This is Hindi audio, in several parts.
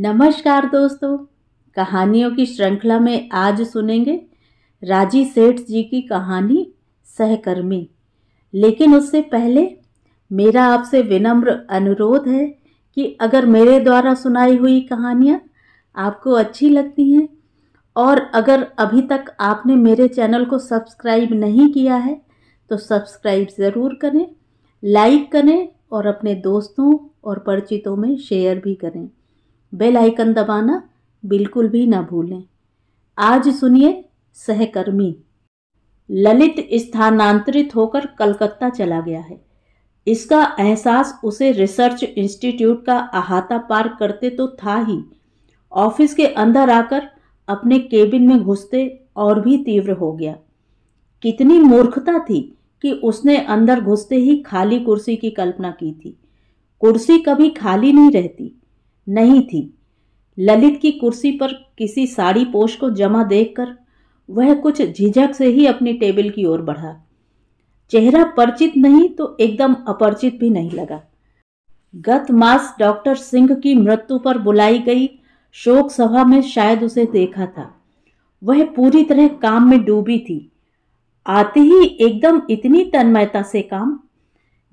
नमस्कार दोस्तों कहानियों की श्रृंखला में आज सुनेंगे राजी सेठ जी की कहानी सहकर्मी लेकिन उससे पहले मेरा आपसे विनम्र अनुरोध है कि अगर मेरे द्वारा सुनाई हुई कहानियाँ आपको अच्छी लगती हैं और अगर अभी तक आपने मेरे चैनल को सब्सक्राइब नहीं किया है तो सब्सक्राइब ज़रूर करें लाइक करें और अपने दोस्तों और परिचितों में शेयर भी करें बेल आइकन दबाना बिल्कुल भी ना भूलें आज सुनिए सहकर्मी ललित स्थानांतरित होकर कलकत्ता चला गया है इसका एहसास उसे रिसर्च इंस्टीट्यूट का अहाता पार करते तो था ही ऑफिस के अंदर आकर अपने केबिन में घुसते और भी तीव्र हो गया कितनी मूर्खता थी कि उसने अंदर घुसते ही खाली कुर्सी की कल्पना की थी कुर्सी कभी खाली नहीं रहती नहीं थी ललित की कुर्सी पर किसी साड़ी पोष को जमा देखकर वह कुछ झिझक से ही अपनी टेबल की ओर बढ़ा चेहरा परिचित नहीं तो एकदम अपरिचित भी नहीं लगा गत मास डॉक्टर सिंह की मृत्यु पर बुलाई गई शोक सभा में शायद उसे देखा था वह पूरी तरह काम में डूबी थी आती ही एकदम इतनी तन्मयता से काम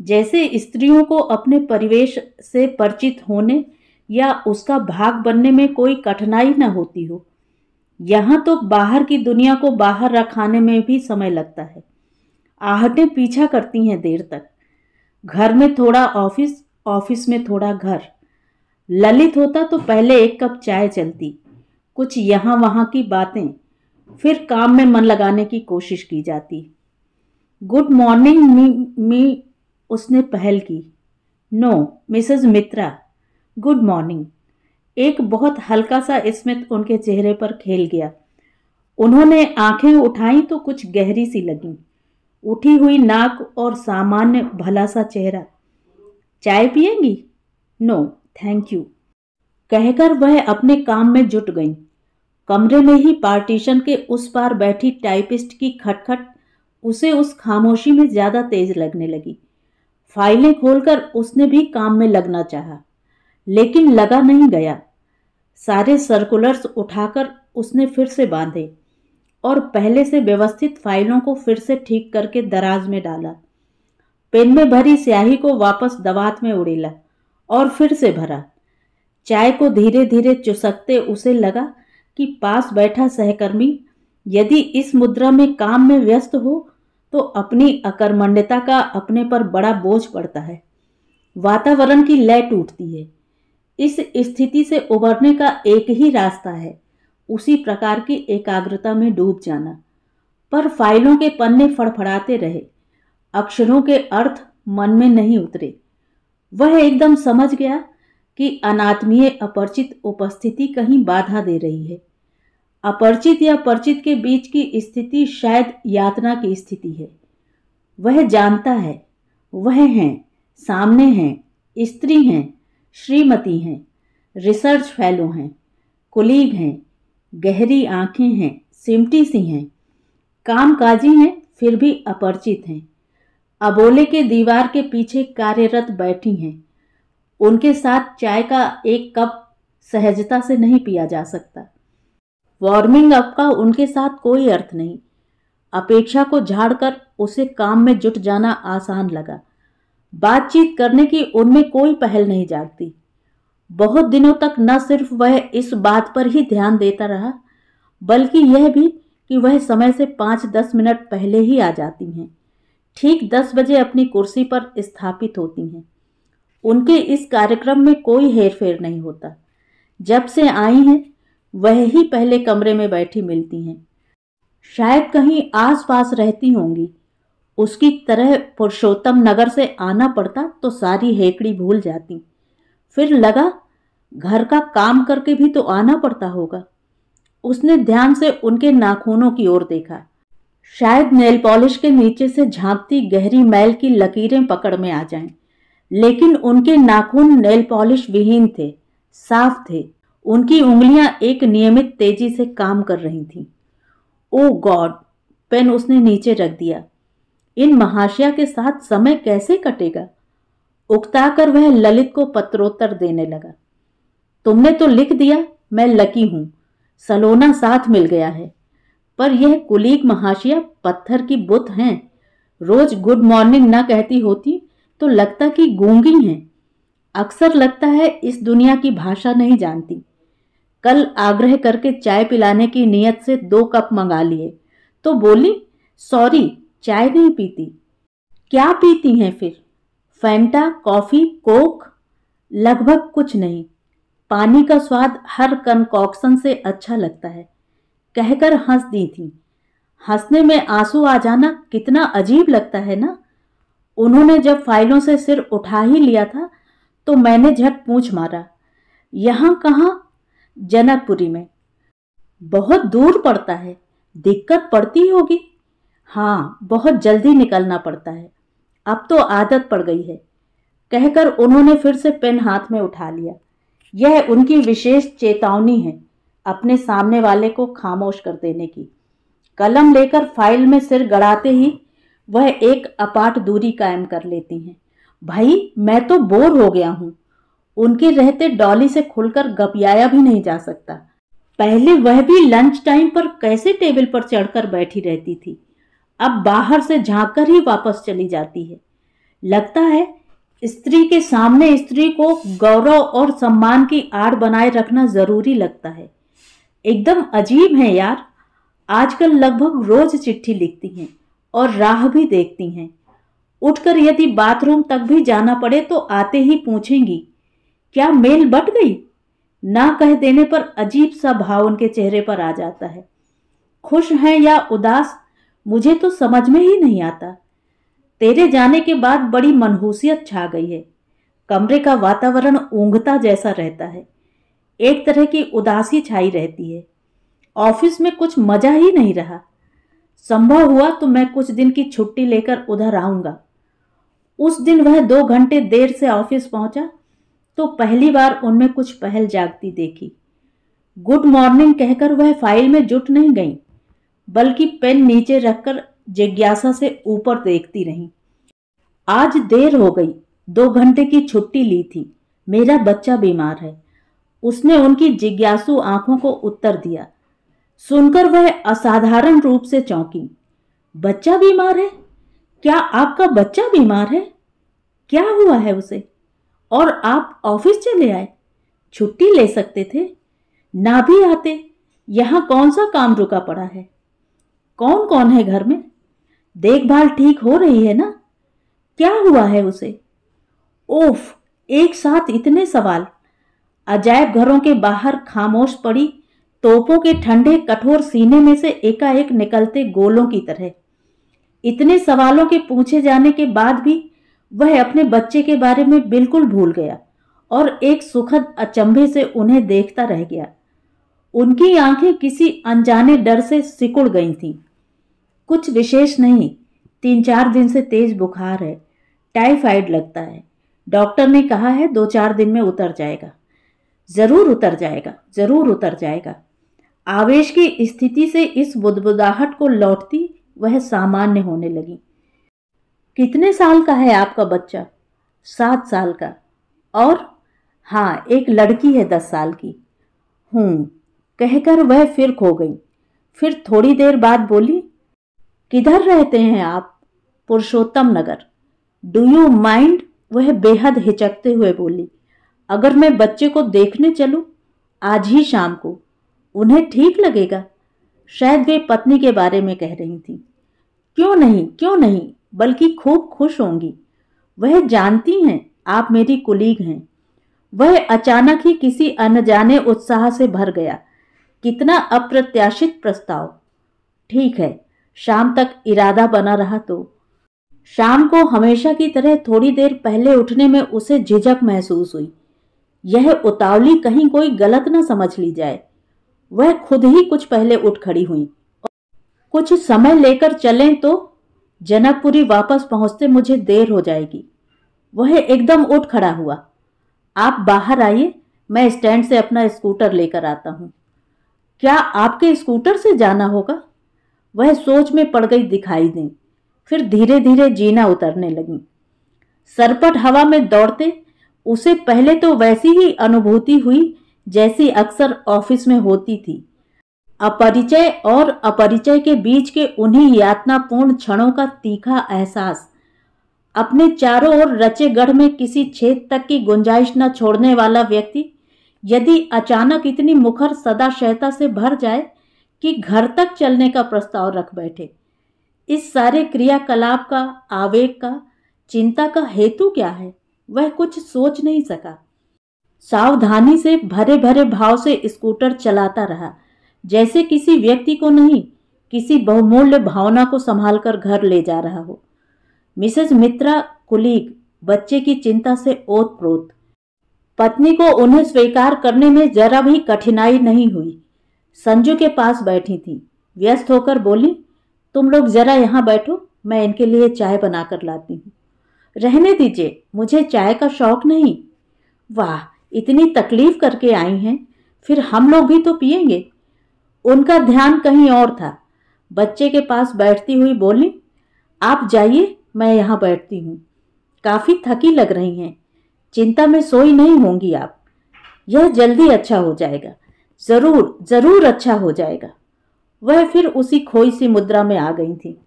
जैसे स्त्रियों को अपने परिवेश से परिचित होने या उसका भाग बनने में कोई कठिनाई न होती हो यहाँ तो बाहर की दुनिया को बाहर रखाने में भी समय लगता है आहटें पीछा करती हैं देर तक घर में थोड़ा ऑफिस ऑफिस में थोड़ा घर ललित होता तो पहले एक कप चाय चलती कुछ यहाँ वहाँ की बातें फिर काम में मन लगाने की कोशिश की जाती गुड मॉर्निंग मी मी उसने पहल की no Mrs Mitra good morning एक बहुत हल्का सा स्मित उनके चेहरे पर खेल गया उन्होंने आंखें उठाई तो कुछ गहरी सी लगी उठी हुई नाक और सामान्य भला सा चेहरा चाय पिएंगी नो थैंक यू कहकर वह अपने काम में जुट गईं कमरे में ही पार्टीशन के उस पार बैठी टाइपिस्ट की खटखट उसे उस खामोशी में ज़्यादा तेज लगने लगी फाइलें खोलकर उसने भी काम में लगना चाहा लेकिन लगा नहीं गया सारे सर्कुलर्स उठाकर उसने फिर से बांधे और पहले से व्यवस्थित फाइलों को फिर से ठीक करके दराज में डाला पेन में भरी स्याही को वापस दवात में उड़ेला और फिर से भरा चाय को धीरे धीरे चुसकते उसे लगा कि पास बैठा सहकर्मी यदि इस मुद्रा में काम में व्यस्त हो तो अपनी अकर्मण्यता का अपने पर बड़ा बोझ पड़ता है वातावरण की लय टूटती है इस स्थिति से उबरने का एक ही रास्ता है उसी प्रकार की एकाग्रता में डूब जाना पर फाइलों के पन्ने फड़फड़ाते रहे अक्षरों के अर्थ मन में नहीं उतरे वह एकदम समझ गया कि अनात्मीय अपरिचित उपस्थिति कहीं बाधा दे रही है अपरिचित या परिचित के बीच की स्थिति शायद यातना की स्थिति है वह जानता है वह हैं सामने हैं स्त्री हैं श्रीमती हैं रिसर्च फेलो हैं कुलीग हैं गहरी आंखें हैं सिमटी सी हैं कामकाजी हैं फिर भी अपरिचित हैं अबोले के दीवार के पीछे कार्यरत बैठी हैं उनके साथ चाय का एक कप सहजता से नहीं पिया जा सकता वार्मिंग अप का उनके साथ कोई अर्थ नहीं अपेक्षा को झाड़कर उसे काम में जुट जाना आसान लगा बातचीत करने की उनमें कोई पहल नहीं जागती बहुत दिनों तक न सिर्फ वह इस बात पर ही ध्यान देता रहा बल्कि यह भी कि वह समय से पाँच दस मिनट पहले ही आ जाती हैं ठीक दस बजे अपनी कुर्सी पर स्थापित होती हैं उनके इस कार्यक्रम में कोई हेर फेर नहीं होता जब से आई हैं वह ही पहले कमरे में बैठी मिलती हैं शायद कहीं आसपास रहती होंगी उसकी तरह पुरुषोत्तम नगर से आना पड़ता तो सारी हेकड़ी भूल जाती फिर लगा घर का काम करके भी तो आना पड़ता होगा उसने ध्यान से उनके नाखूनों की ओर देखा शायद नेल पॉलिश के नीचे से झांपती गहरी मैल की लकीरें पकड़ में आ जाएं। लेकिन उनके नाखून नेल पॉलिश विहीन थे साफ थे उनकी उंगलियां एक नियमित तेजी से काम कर रही थीं। ओ गॉड पेन उसने नीचे रख दिया इन महाशया के साथ समय कैसे कटेगा उकताकर वह ललित को पत्रोत्तर देने लगा तुमने तो लिख दिया मैं लकी हूं सलोना साथ मिल गया है पर यह कुलीग महाशिया पत्थर की बुत हैं रोज गुड मॉर्निंग ना कहती होती तो लगता कि गूंगी हैं अक्सर लगता है इस दुनिया की भाषा नहीं जानती कल आग्रह करके चाय पिलाने की नीयत से दो कप मंगा लिए तो बोली सॉरी चाय नहीं पीती क्या पीती हैं फिर फैंटा कॉफ़ी कोक लगभग कुछ नहीं पानी का स्वाद हर कनकॉक्सन से अच्छा लगता है कहकर हंस दी थी हंसने में आंसू आ जाना कितना अजीब लगता है ना उन्होंने जब फाइलों से सिर उठा ही लिया था तो मैंने झट पूछ मारा यहाँ कहाँ जनकपुरी में बहुत दूर पड़ता है दिक्कत पड़ती होगी हाँ बहुत जल्दी निकलना पड़ता है अब तो आदत पड़ गई है कहकर उन्होंने फिर से पेन हाथ में उठा लिया यह उनकी विशेष चेतावनी है अपने सामने वाले को खामोश कर देने की कलम लेकर फाइल में सिर गड़ाते ही वह एक अपाट दूरी कायम कर लेती हैं भाई मैं तो बोर हो गया हूँ उनके रहते डॉली से खुलकर गपियाया भी नहीं जा सकता पहले वह भी लंच टाइम पर कैसे टेबल पर चढ़कर बैठी रहती थी अब बाहर से झाँक ही वापस चली जाती है लगता है स्त्री के सामने स्त्री को गौरव और सम्मान की आड़ बनाए रखना जरूरी लगता है एकदम अजीब है यार आजकल लगभग रोज चिट्ठी लिखती हैं और राह भी देखती हैं उठकर यदि बाथरूम तक भी जाना पड़े तो आते ही पूछेंगी क्या मेल बट गई ना कह देने पर अजीब सा भाव उनके चेहरे पर आ जाता है खुश हैं या उदास मुझे तो समझ में ही नहीं आता तेरे जाने के बाद बड़ी मनहूसियत छा गई है कमरे का वातावरण ऊँगता जैसा रहता है एक तरह की उदासी छाई रहती है ऑफिस में कुछ मजा ही नहीं रहा संभव हुआ तो मैं कुछ दिन की छुट्टी लेकर उधर आऊँगा उस दिन वह दो घंटे देर से ऑफिस पहुंचा तो पहली बार उनमें कुछ पहल जागती देखी गुड मॉर्निंग कहकर वह फाइल में जुट नहीं गई बल्कि पेन नीचे रखकर जिज्ञासा से ऊपर देखती रही आज देर हो गई दो घंटे की छुट्टी ली थी मेरा बच्चा बीमार है उसने उनकी जिज्ञासु आंखों को उत्तर दिया सुनकर वह असाधारण रूप से चौंकी बच्चा बीमार है क्या आपका बच्चा बीमार है क्या हुआ है उसे और आप ऑफिस चले आए छुट्टी ले सकते थे ना भी आते यहाँ कौन सा काम रुका पड़ा है कौन कौन है घर में देखभाल ठीक हो रही है ना क्या हुआ है उसे ओफ एक साथ इतने सवाल अजायब घरों के बाहर खामोश पड़ी तोपों के ठंडे कठोर सीने में से एकाएक निकलते गोलों की तरह इतने सवालों के पूछे जाने के बाद भी वह अपने बच्चे के बारे में बिल्कुल भूल गया और एक सुखद अचंभे से उन्हें देखता रह गया उनकी आंखें किसी अनजाने डर से सिकुड़ गई थीं कुछ विशेष नहीं तीन चार दिन से तेज बुखार है टाइफाइड लगता है डॉक्टर ने कहा है दो चार दिन में उतर जाएगा ज़रूर उतर जाएगा ज़रूर उतर जाएगा आवेश की स्थिति से इस बुदबुदाहट को लौटती वह सामान्य होने लगी कितने साल का है आपका बच्चा सात साल का और हाँ एक लड़की है दस साल की हूँ हम्म। कहकर वह फिर खो गई फिर थोड़ी देर बाद बोली किधर रहते हैं आप Purushottam Nagar do you mind वह बेहद हिचकते हुए बोली अगर मैं बच्चे को देखने चलूं आज ही शाम को उन्हें ठीक लगेगा शायद वे पत्नी के बारे में कह रही थी क्यों नहीं क्यों नहीं बल्कि खूब खुश होंगी वह जानती हैं आप मेरी कुलीग हैं वह अचानक ही किसी अनजाने उत्साह से भर गया कितना अप्रत्याशित प्रस्ताव ठीक है शाम तक इरादा बना रहा तो शाम को हमेशा की तरह थोड़ी देर पहले उठने में उसे झिझक महसूस हुई यह उतावली कहीं कोई गलत न समझ ली जाए वह खुद ही कुछ पहले उठ खड़ी हुई कुछ समय लेकर चलें तो जनकपुरी वापस पहुंचते मुझे देर हो जाएगी वह एकदम उठ खड़ा हुआ आप बाहर आइए मैं स्टैंड से अपना स्कूटर लेकर आता हूँ क्या आपके स्कूटर से जाना होगा वह सोच में पड़ गई दिखाई दी फिर धीरे धीरे जीना उतरने लगी सरपट हवा में दौड़ते उसे पहले तो वैसी ही अनुभूति हुई जैसी अक्सर ऑफिस में होती थी अपरिचय और अपरिचय के बीच के उन्हीं यातनापूर्ण क्षणों का तीखा एहसास अपने चारों ओर रचे गढ़ में किसी छेद तक की गुंजाइश न छोड़ने वाला व्यक्ति यदि अचानक इतनी मुखर सदाशहता से भर जाए कि घर तक चलने का प्रस्ताव रख बैठे इस सारे क्रियाकलाप का आवेग का चिंता का हेतु क्या है वह कुछ सोच नहीं सका सावधानी से भरे भरे भाव से स्कूटर चलाता रहा जैसे किसी व्यक्ति को नहीं किसी बहुमूल्य भावना को संभाल कर घर ले जा रहा हो मिसेज मित्रा कुलीग बच्चे की चिंता से ओत प्रोत पत्नी को उन्हें स्वीकार करने में जरा भी कठिनाई नहीं हुई संजू के पास बैठी थी व्यस्त होकर बोली तुम लोग जरा यहाँ बैठो मैं इनके लिए चाय बनाकर लाती हूँ रहने दीजिए मुझे चाय का शौक नहीं वाह इतनी तकलीफ करके आई हैं फिर हम लोग भी तो पियेंगे उनका ध्यान कहीं और था बच्चे के पास बैठती हुई बोली आप जाइए मैं यहाँ बैठती हूँ काफ़ी थकी लग रही हैं चिंता में सोई नहीं होंगी आप यह जल्दी अच्छा हो जाएगा जरूर जरूर अच्छा हो जाएगा वह फिर उसी खोई सी मुद्रा में आ गई थी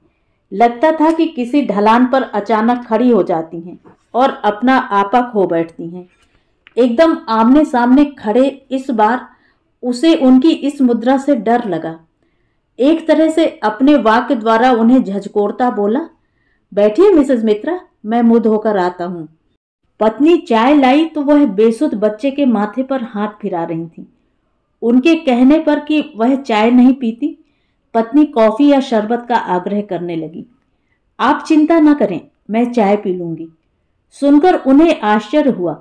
लगता था कि किसी ढलान पर अचानक खड़ी हो जाती हैं और अपना आपा खो बैठती हैं एकदम आमने सामने खड़े इस बार उसे उनकी इस मुद्रा से डर लगा एक तरह से अपने वाक्य द्वारा उन्हें झझकोड़ता बोला बैठिए मिसेज मित्रा मैं मुद धोकर आता हूँ पत्नी चाय लाई तो वह बेसुध बच्चे के माथे पर हाथ फिरा रही थी उनके कहने पर कि वह चाय नहीं पीती पत्नी कॉफ़ी या शरबत का आग्रह करने लगी आप चिंता न करें मैं चाय पी लूंगी सुनकर उन्हें आश्चर्य हुआ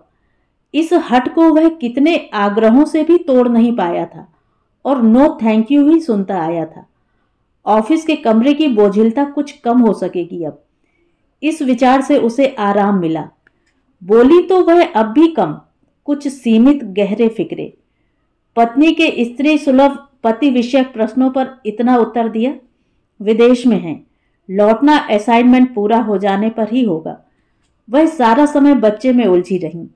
इस हट को वह कितने आग्रहों से भी तोड़ नहीं पाया था और नो थैंक यू ही सुनता आया था ऑफिस के कमरे की बोझिलता कुछ कम हो सकेगी अब इस विचार से उसे आराम मिला बोली तो वह अब भी कम कुछ सीमित गहरे फिक्रे पत्नी के स्त्री सुलभ पति विषयक प्रश्नों पर इतना उत्तर दिया विदेश में है लौटना असाइनमेंट पूरा हो जाने पर ही होगा वह सारा समय बच्चे में उलझी रही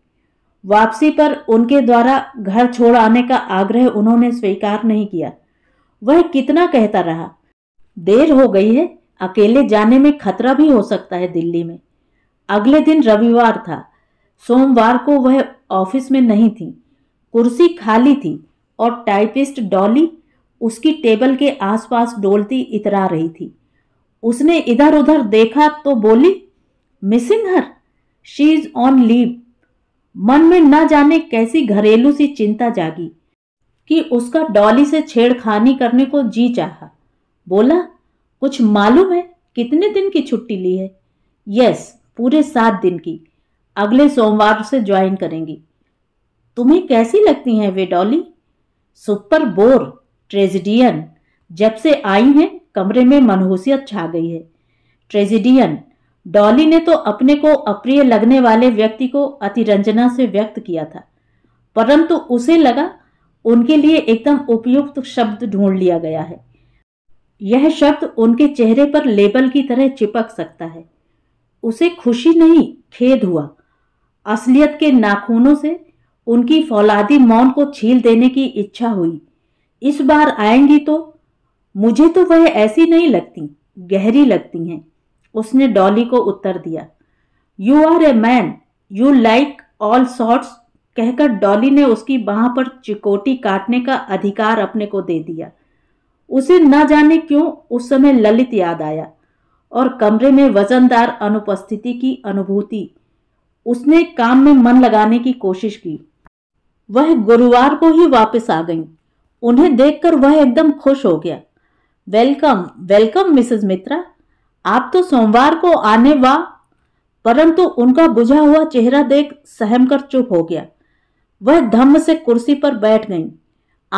वापसी पर उनके द्वारा घर छोड़ आने का आग्रह उन्होंने स्वीकार नहीं किया वह कितना कहता रहा देर हो गई है अकेले जाने में खतरा भी हो सकता है दिल्ली में अगले दिन रविवार था सोमवार को वह ऑफिस में नहीं थी कुर्सी खाली थी और टाइपिस्ट डॉली उसकी टेबल के आसपास डोलती इतरा रही थी उसने इधर उधर देखा तो बोली missing her she is on leave मन में न जाने कैसी घरेलू सी चिंता जागी कि उसका डॉली से छेड़खानी करने को जी चाहा बोला कुछ मालूम है कितने दिन की छुट्टी ली है यस पूरे सात दिन की अगले सोमवार से ज्वाइन करेंगी तुम्हें कैसी लगती हैं वे डॉली सुपर बोर ट्रेजिडियन जब से आई हैं कमरे में मनहूसियत छा गई है ट्रेजिडियन डॉली ने तो अपने को अप्रिय लगने वाले व्यक्ति को अतिरंजना से व्यक्त किया था परंतु उसे लगा उनके लिए एकदम उपयुक्त शब्द ढूंढ लिया गया है यह शब्द उनके चेहरे पर लेबल की तरह चिपक सकता है उसे खुशी नहीं खेद हुआ असलियत के नाखूनों से उनकी फौलादी मौन को छील देने की इच्छा हुई इस बार आएंगी तो मुझे तो वह ऐसी नहीं लगती गहरी लगती हैं उसने डॉली को उत्तर दिया you are a man you like all sorts कहकर डॉली ने उसकी बाह पर चिकोटी काटने का अधिकार अपने को दे दिया उसे न जाने क्यों उस समय ललित याद आया और कमरे में वजनदार अनुपस्थिति की अनुभूति उसने काम में मन लगाने की कोशिश की वह गुरुवार को ही वापस आ गई उन्हें देखकर वह एकदम खुश हो गया वेलकम वेलकम मिसेस मित्रा आप तो सोमवार को आने वा परंतु उनका बुझा हुआ चेहरा देख सहम कर चुप हो गया वह धम्म से कुर्सी पर बैठ गई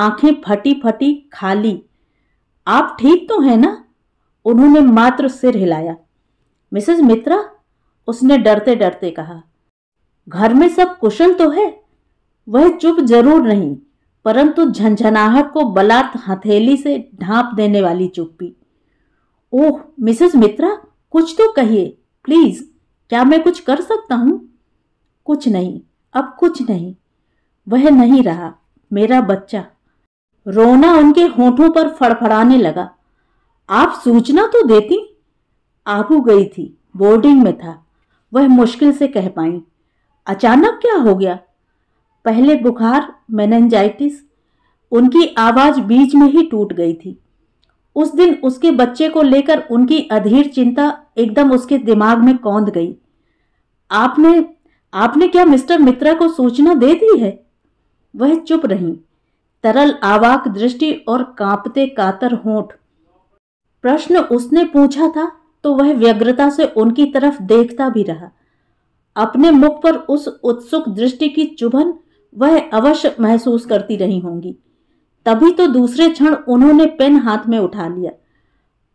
आंखें फटी फटी खाली आप ठीक तो हैं ना उन्होंने मात्र सिर हिलाया मिसेस मित्रा उसने डरते डरते कहा घर में सब कुशल तो है वह चुप जरूर नहीं परंतु झंझनाहट को बलात् हथेली से ढांप देने वाली चुप्पी ओह मिसेस मित्रा कुछ तो कहिए प्लीज क्या मैं कुछ कर सकता हूँ कुछ नहीं अब कुछ नहीं वह नहीं रहा मेरा बच्चा रोना उनके होठों पर फड़फड़ाने लगा आप सूचना तो देती आबू गई थी बोर्डिंग में था वह मुश्किल से कह पाई अचानक क्या हो गया पहले बुखार मेनजाइटिस उनकी आवाज़ बीच में ही टूट गई थी उस दिन उसके बच्चे को लेकर उनकी अधीर चिंता एकदम उसके दिमाग में कौंद गई आपने आपने क्या मिस्टर मित्रा को सूचना दे दी है वह चुप रही तरल आवाक दृष्टि और कांपते कातर होंठ प्रश्न उसने पूछा था तो वह व्यग्रता से उनकी तरफ देखता भी रहा अपने मुख पर उस उत्सुक दृष्टि की चुभन वह अवश्य महसूस करती रही होंगी तभी तो दूसरे क्षण उन्होंने पेन हाथ में उठा लिया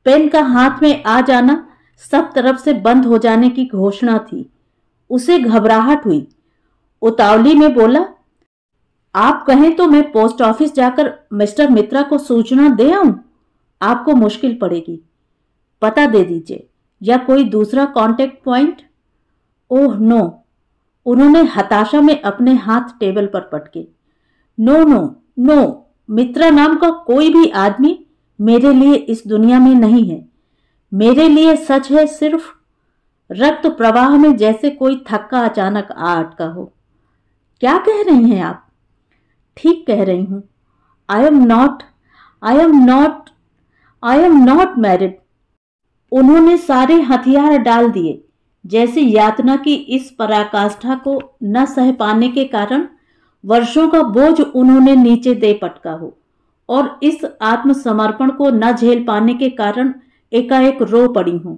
पेन का हाथ में आ जाना सब तरफ से बंद हो जाने की घोषणा थी उसे घबराहट हुई उतावली में बोला आप कहें तो मैं पोस्ट ऑफिस जाकर मिस्टर मित्रा को सूचना दे आऊं आपको मुश्किल पड़ेगी पता दे दीजिए या कोई दूसरा कांटेक्ट पॉइंट ओह नो उन्होंने हताशा में अपने हाथ टेबल पर पटके नो नो नो मित्रा नाम का कोई भी आदमी मेरे लिए इस दुनिया में नहीं है मेरे लिए सच है सिर्फ रक्त प्रवाह में जैसे कोई थक्का अचानक आ अटका हो क्या कह रही हैं आप ठीक कह रही हूं I am not I am not I am not married उन्होंने सारे हथियार डाल दिए जैसी यातना की इस पराकाष्ठा को न सह पाने के कारण वर्षों का बोझ उन्होंने नीचे दे पटका हो और इस आत्मसमर्पण को न झेल पाने के कारण एकाएक रो पड़ी हूं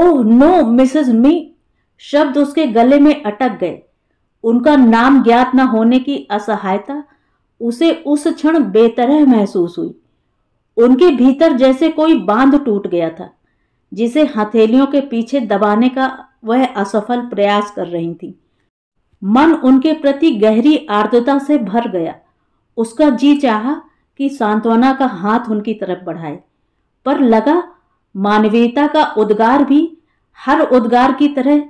ओह नो मिसेस मी शब्द उसके गले में अटक गए उनका नाम ज्ञात न होने की असहायता उसे उस क्षण बेतरह महसूस हुई उनके भीतर जैसे कोई बांध टूट गया था जिसे हथेलियों के पीछे दबाने का वह असफल प्रयास कर रही थी मन उनके प्रति गहरी आर्द्रता से भर गया उसका जी चाहा कि सांत्वना का हाथ उनकी तरफ बढ़ाए पर लगा मानवीयता का उद्गार भी हर उद्गार की तरह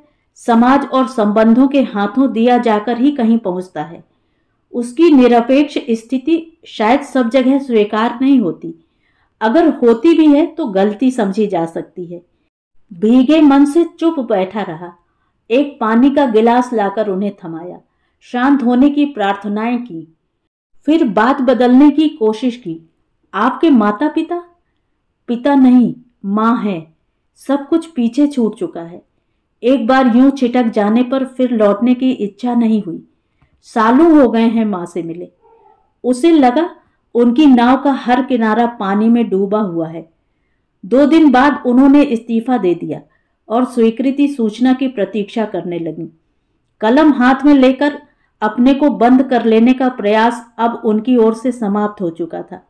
समाज और संबंधों के हाथों दिया जाकर ही कहीं पहुंचता है उसकी निरपेक्ष स्थिति शायद सब जगह स्वीकार नहीं होती अगर होती भी है तो गलती समझी जा सकती है भीगे मन से चुप बैठा रहा एक पानी का गिलास लाकर उन्हें थमाया शांत होने की प्रार्थनाएं की फिर बात बदलने की कोशिश की आपके माता पिता पिता नहीं माँ है सब कुछ पीछे छूट चुका है एक बार यूं छिटक जाने पर फिर लौटने की इच्छा नहीं हुई सालों हो गए हैं माँ से मिले उसे लगा उनकी नाव का हर किनारा पानी में डूबा हुआ है दो दिन बाद उन्होंने इस्तीफा दे दिया और स्वीकृति सूचना की प्रतीक्षा करने लगी कलम हाथ में लेकर अपने को बंद कर लेने का प्रयास अब उनकी ओर से समाप्त हो चुका था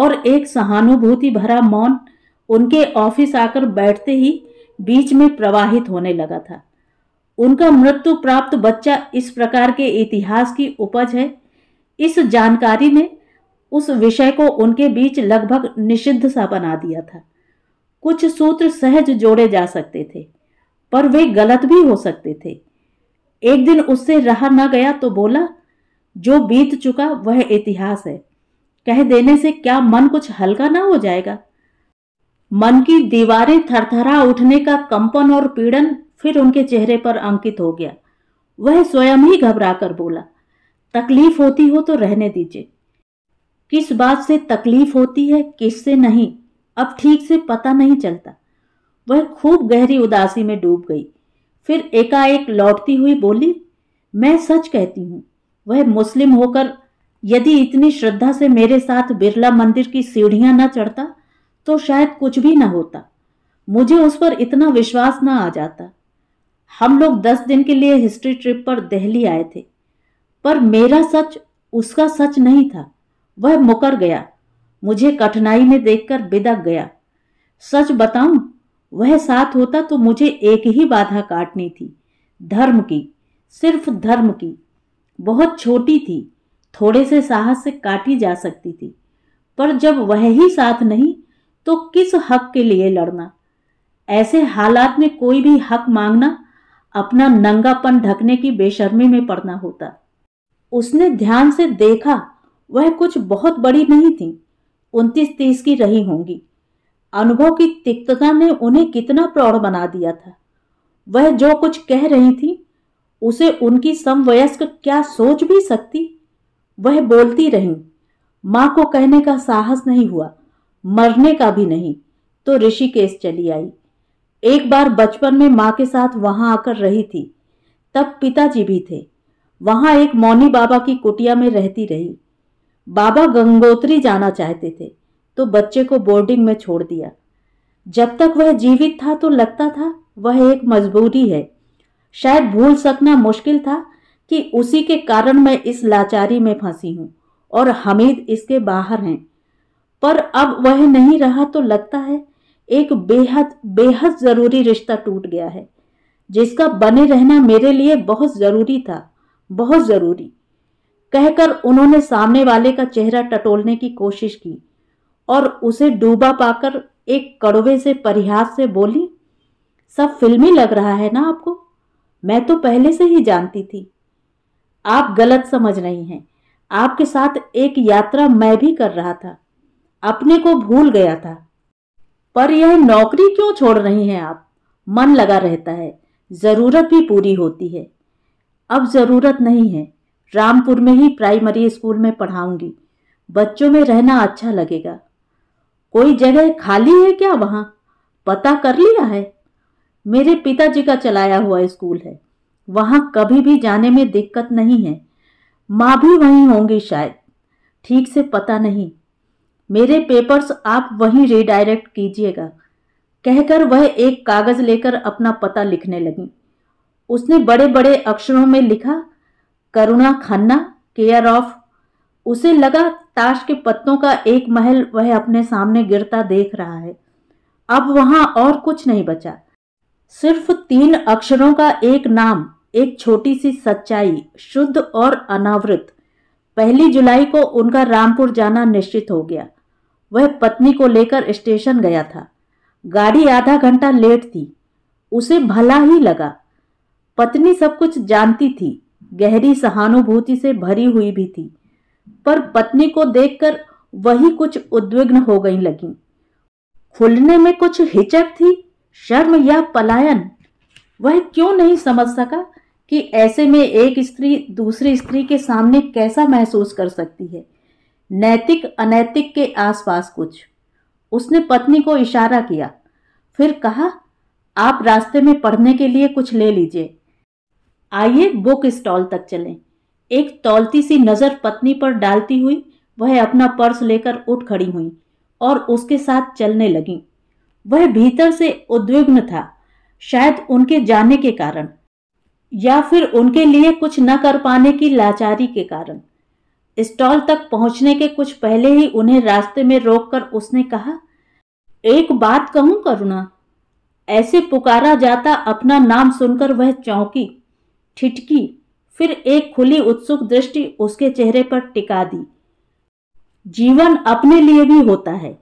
और एक सहानुभूति भरा मौन उनके ऑफिस आकर बैठते ही बीच में प्रवाहित होने लगा था उनका मृत्यु प्राप्त बच्चा इस प्रकार के इतिहास की उपज है इस जानकारी ने उस विषय को उनके बीच लगभग निषिद्ध सा बना दिया था कुछ सूत्र सहज जोड़े जा सकते थे पर वे गलत भी हो सकते थे एक दिन उससे रहा न गया तो बोला जो बीत चुका वह इतिहास है कह देने से क्या मन कुछ हल्का ना हो जाएगा मन की दीवारें थरथरा उठने का कंपन और पीड़न फिर उनके चेहरे पर अंकित हो गया वह स्वयं ही घबरा कर बोला तकलीफ होती हो तो रहने दीजिए किस बात से तकलीफ होती है किस से नहीं अब ठीक से पता नहीं चलता वह खूब गहरी उदासी में डूब गई फिर एकाएक लौटती हुई बोली मैं सच कहती हूँ वह मुस्लिम होकर यदि इतनी श्रद्धा से मेरे साथ बिरला मंदिर की सीढ़ियाँ न चढ़ता तो शायद कुछ भी न होता मुझे उस पर इतना विश्वास न आ जाता हम लोग दस दिन के लिए हिस्ट्री ट्रिप पर दिल्ली आए थे पर मेरा सच उसका सच नहीं था वह मुकर गया मुझे कठिनाई में देखकर बिदक गया सच बताऊं वह साथ होता तो मुझे एक ही बाधा काटनी थी धर्म की सिर्फ धर्म की बहुत छोटी थी थोड़े से साहस से काटी जा सकती थी पर जब वह ही साथ नहीं तो किस हक के लिए लड़ना ऐसे हालात में कोई भी हक मांगना अपना नंगापन ढकने की बेशर्मी में पड़ना होता उसने ध्यान से देखा वह कुछ बहुत बड़ी नहीं थी उनतीस तीस की रही होंगी अनुभव की तिक्तता ने उन्हें कितना प्रौढ़ बना दिया था वह जो कुछ कह रही थी उसे उनकी समवयस्क क्या सोच भी सकती वह बोलती रही माँ को कहने का साहस नहीं हुआ मरने का भी नहीं तो ऋषिकेश चली आई एक बार बचपन में माँ के साथ वहां आकर रही थी तब पिताजी भी थे वहां एक मौनी बाबा की कुटिया में रहती रही बाबा गंगोत्री जाना चाहते थे तो बच्चे को बोर्डिंग में छोड़ दिया जब तक वह जीवित था तो लगता था वह एक मजबूरी है शायद भूल सकना मुश्किल था कि उसी के कारण मैं इस लाचारी में फंसी हूँ और हमीद इसके बाहर हैं पर अब वह नहीं रहा तो लगता है एक बेहद बेहद ज़रूरी रिश्ता टूट गया है जिसका बने रहना मेरे लिए बहुत ज़रूरी था बहुत ज़रूरी कहकर उन्होंने सामने वाले का चेहरा टटोलने की कोशिश की और उसे डूबा पाकर एक कड़वे से परिहास से बोली सब फिल्मी लग रहा है ना आपको मैं तो पहले से ही जानती थी आप गलत समझ रही हैं आपके साथ एक यात्रा मैं भी कर रहा था अपने को भूल गया था पर यह नौकरी क्यों छोड़ रही हैं आप मन लगा रहता है ज़रूरत भी पूरी होती है अब ज़रूरत नहीं है रामपुर में ही प्राइमरी स्कूल में पढ़ाऊंगी बच्चों में रहना अच्छा लगेगा कोई जगह खाली है क्या वहाँ पता कर लिया है मेरे पिताजी का चलाया हुआ स्कूल है वहाँ कभी भी जाने में दिक्कत नहीं है माँ भी वहीं होंगी शायद ठीक से पता नहीं मेरे पेपर्स आप वहीं रिडायरेक्ट कीजिएगा कहकर वह एक कागज़ लेकर अपना पता लिखने लगी उसने बड़े बड़े अक्षरों में लिखा करुणा खन्ना केयर ऑफ उसे लगा ताश के पत्तों का एक महल वह अपने सामने गिरता देख रहा है अब वहां और कुछ नहीं बचा सिर्फ तीन अक्षरों का एक नाम एक छोटी सी सच्चाई शुद्ध और अनावृत पहली जुलाई को उनका रामपुर जाना निश्चित हो गया वह पत्नी को लेकर स्टेशन गया था गाड़ी आधा घंटा लेट थी उसे भला ही लगा पत्नी सब कुछ जानती थी गहरी सहानुभूति से भरी हुई भी थी पर पत्नी को देखकर वही कुछ उद्विग्न हो गई लगी खुलने में कुछ हिचक थी शर्म या पलायन वह क्यों नहीं समझ सका कि ऐसे में एक स्त्री दूसरी स्त्री के सामने कैसा महसूस कर सकती है नैतिक अनैतिक के आसपास कुछ उसने पत्नी को इशारा किया फिर कहा आप रास्ते में पढ़ने के लिए कुछ ले लीजिए आइए बुक स्टॉल तक चलें एक तौलती सी नज़र पत्नी पर डालती हुई वह अपना पर्स लेकर उठ खड़ी हुई और उसके साथ चलने लगी वह भीतर से उद्विग्न था शायद उनके जाने के कारण या फिर उनके लिए कुछ न कर पाने की लाचारी के कारण स्टॉल तक पहुंचने के कुछ पहले ही उन्हें रास्ते में रोककर उसने कहा एक बात कहूं करुणा ऐसे पुकारा जाता अपना नाम सुनकर वह चौंकी ठिठकी फिर एक खुली उत्सुक दृष्टि उसके चेहरे पर टिका दी जीवन अपने लिए भी होता है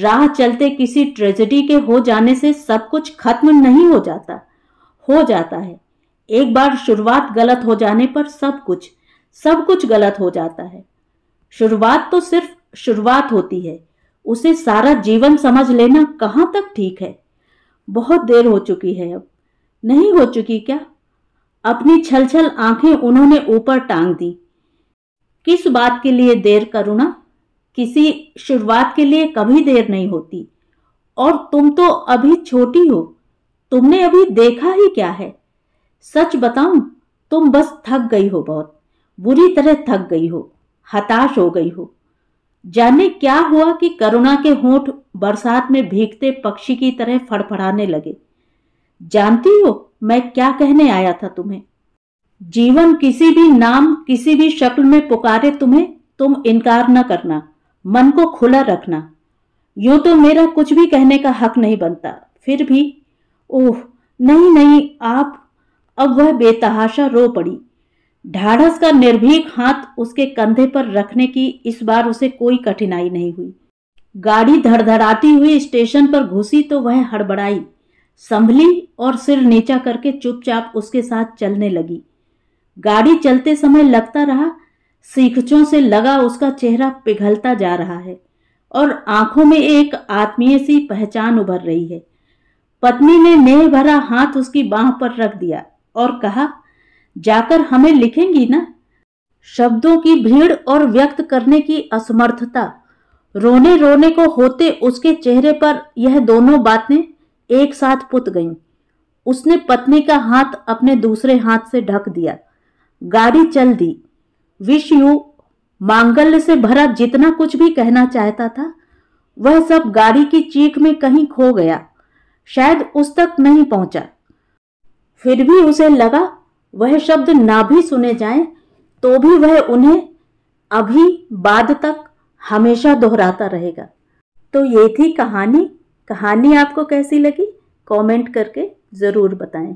राह चलते किसी ट्रेजेडी के हो जाने से सब कुछ खत्म नहीं हो जाता हो जाता है एक बार शुरुआत गलत हो जाने पर सब कुछ सब कुछ गलत हो जाता है शुरुआत तो सिर्फ शुरुआत होती है उसे सारा जीवन समझ लेना कहाँ तक ठीक है बहुत देर हो चुकी है अब नहीं हो चुकी क्या अपनी छल छल आंखें उन्होंने ऊपर टांग दी किस बात के लिए देर करुणा किसी शुरुआत के लिए कभी देर नहीं होती और तुम तो अभी छोटी हो तुमने अभी देखा ही क्या है सच बताऊं तुम बस थक गई हो बहुत बुरी तरह थक गई हो हताश हो गई हो जाने क्या हुआ कि करुणा के होंठ बरसात में भीगते पक्षी की तरह फड़फड़ाने लगे जानती हो मैं क्या कहने आया था तुम्हें जीवन किसी भी नाम किसी भी शक्ल में पुकारे तुम्हें तुम इनकार न करना मन को खुला रखना यूं तो मेरा कुछ भी कहने का हक नहीं बनता फिर भी ओह नहीं नहीं आप अब वह बेतहाशा रो पड़ी ढाढ़स का निर्भीक हाथ उसके कंधे पर रखने की इस बार उसे कोई कठिनाई नहीं हुई गाड़ी धड़धड़ाती हुई स्टेशन पर घुसी तो वह हड़बड़ाई संभली और सिर नीचा करके चुपचाप उसके साथ चलने लगी गाड़ी चलते समय लगता रहा सीखचों से लगा उसका चेहरा पिघलता जा रहा है और आंखों में एक आत्मीय सी पहचान उभर रही है पत्नी ने नेह भरा हाथ उसकी बाह पर रख दिया और कहा जाकर हमें लिखेंगी ना शब्दों की भीड़ और व्यक्त करने की असमर्थता रोने रोने को होते उसके चेहरे पर यह दोनों बातें एक साथ पुत गईं उसने पत्नी का हाथ अपने दूसरे हाथ से ढक दिया गाड़ी चल दी विषयु मांगल्य से भरा जितना कुछ भी कहना चाहता था वह सब गाड़ी की चीख में कहीं खो गया शायद उस तक नहीं पहुंचा फिर भी उसे लगा वह शब्द ना भी सुने जाए तो भी वह उन्हें अभी बाद तक हमेशा दोहराता रहेगा तो ये थी कहानी कहानी आपको कैसी लगी कमेंट करके ज़रूर बताएं